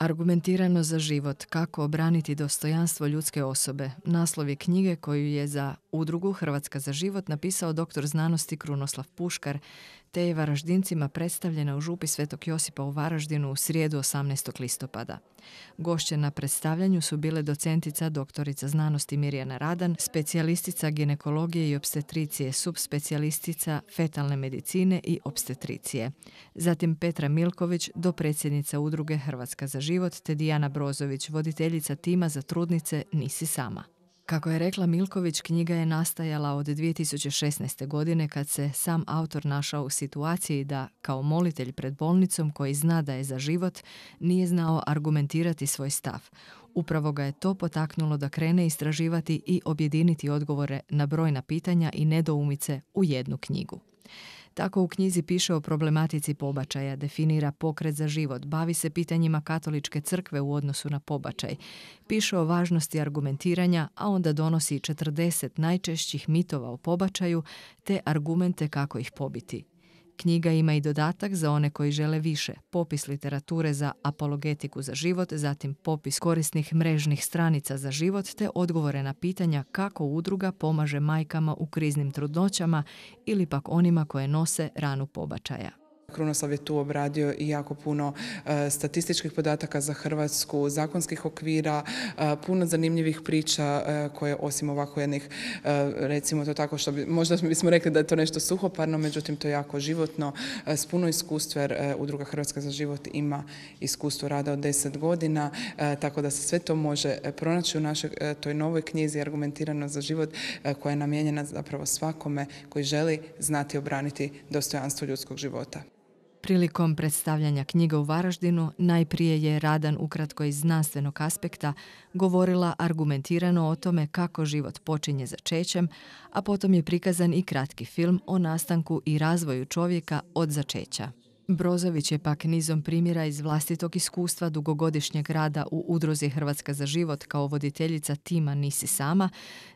Argumentirano za život, kako obraniti dostojanstvo ljudske osobe, naslov je knjige koju je za udrugu Hrvatska za život napisao doktor znanosti Krunoslav Puškar, jeva Varaždincima predstavljena u Župi Svetog Josipa u Varaždinu u srijedu 18. listopada. Gošće na predstavljanju su bile docentica doktorica znanosti Mirjana Radan, specijalistica ginekologije i obstetricije, subspecijalistica fetalne medicine i obstetricije. Zatim Petra Milković, dopredsjednica udruge Hrvatska za život, te Dijana Brozović, voditeljica tima za trudnice Nisi sama. Kako je rekla Milković, knjiga je nastajala od 2016. godine kad se sam autor našao u situaciji da, kao molitelj pred bolnicom koji zna da je za život, nije znao argumentirati svoj stav. Upravo ga je to potaknulo da krene istraživati i objediniti odgovore na brojna pitanja i nedoumice u jednu knjigu. Tako u knjizi piše o problematici pobačaja, definira pokret za život, bavi se pitanjima katoličke crkve u odnosu na pobačaj, piše o važnosti argumentiranja, a onda donosi 40 najčešćih mitova o pobačaju te argumente kako ih pobiti. Knjiga ima i dodatak za one koji žele više, popis literature za apologetiku za život, zatim popis korisnih mrežnih stranica za život te odgovore na pitanja kako udruga pomaže majkama u kriznim trudnoćama ili pak onima koje nose ranu pobačaja. Krunoslav je tu obradio i jako puno e, statističkih podataka za Hrvatsku, zakonskih okvira, e, puno zanimljivih priča e, koje osim ovako jednih, recimo to tako što bi, možda bismo rekli da je to nešto suhoparno, međutim to je jako životno, s puno iskustva jer Udruga Hrvatska za život ima iskustvo rada od 10 godina, tako da se sve to može pronaći u našoj toj novoj knjizi Argumentirano za život koja je namijenjena zapravo svakome koji želi znati obraniti dostojanstvo ljudskog života. Prilikom predstavljanja knjige u Varaždinu najprije je Radan ukratko iz znanstvenog aspekta govorila argumentirano o tome kako život počinje začećem, a potom je prikazan i kratki film o nastanku i razvoju čovjeka od začeća. Brozović je pak nizom primjera iz vlastitog iskustva dugogodišnjeg rada u udruzi Hrvatska za život kao voditeljica tima Nisi sama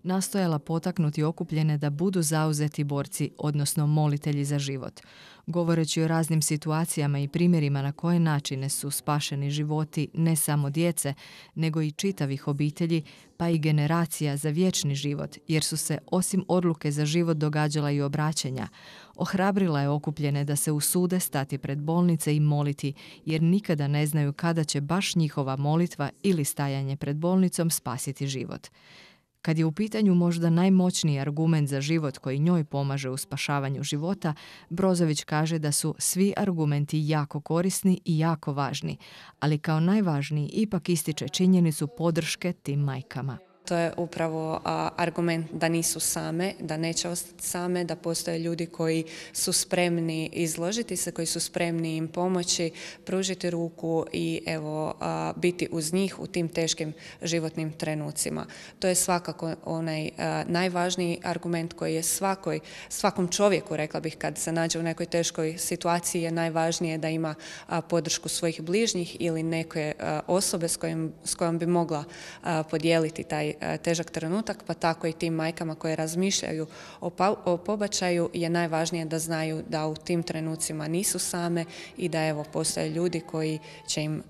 nastojala potaknuti okupljene da budu zauzeti borci, odnosno molitelji za život. Govoreći o raznim situacijama i primjerima na koje načine su spašeni životi ne samo djece, nego i čitavih obitelji pa i generacija za vječni život, jer su se osim odluke za život događala i obraćanja. Ohrabrila je okupljene da se usude stati pred bolnice i moliti, jer nikada ne znaju kada će baš njihova molitva ili stajanje pred bolnicom spasiti život. Kad je u pitanju možda najmoćniji argument za život koji njoj pomaže u spašavanju života, Brozović kaže da su svi argumenti jako korisni i jako važni, ali kao najvažniji ipak ističe činjenicu podrške tim majkama. To je upravo argument da nisu same, da neće ostati same, da postoje ljudi koji su spremni izložiti se, koji su spremni im pomoći, pružiti ruku i evo biti uz njih u tim teškim životnim trenucima. To je svakako onaj najvažniji argument koji je svakoj, svakom čovjeku, rekla bih, kad se nađe u nekoj teškoj situaciji je najvažnije da ima podršku svojih bližnjih ili neke osobe s, s kojom bi mogla podijeliti taj E, težak trenutak, pa tako i tim majkama koje razmišljaju pa, o, pobačaju je najvažnije da znaju da u tim trenucima nisu same i da evo postoje ljudi koji će im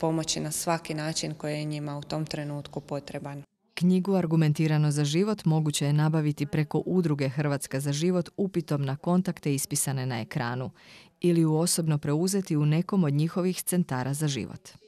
pomoći na svaki način koji je njima u tom trenutku potreban. Knjigu Argumentirano za život moguće je nabaviti preko udruge Hrvatska za život upitom na kontakte ispisane na ekranu ili u osobno preuzeti u nekom od njihovih centara za život.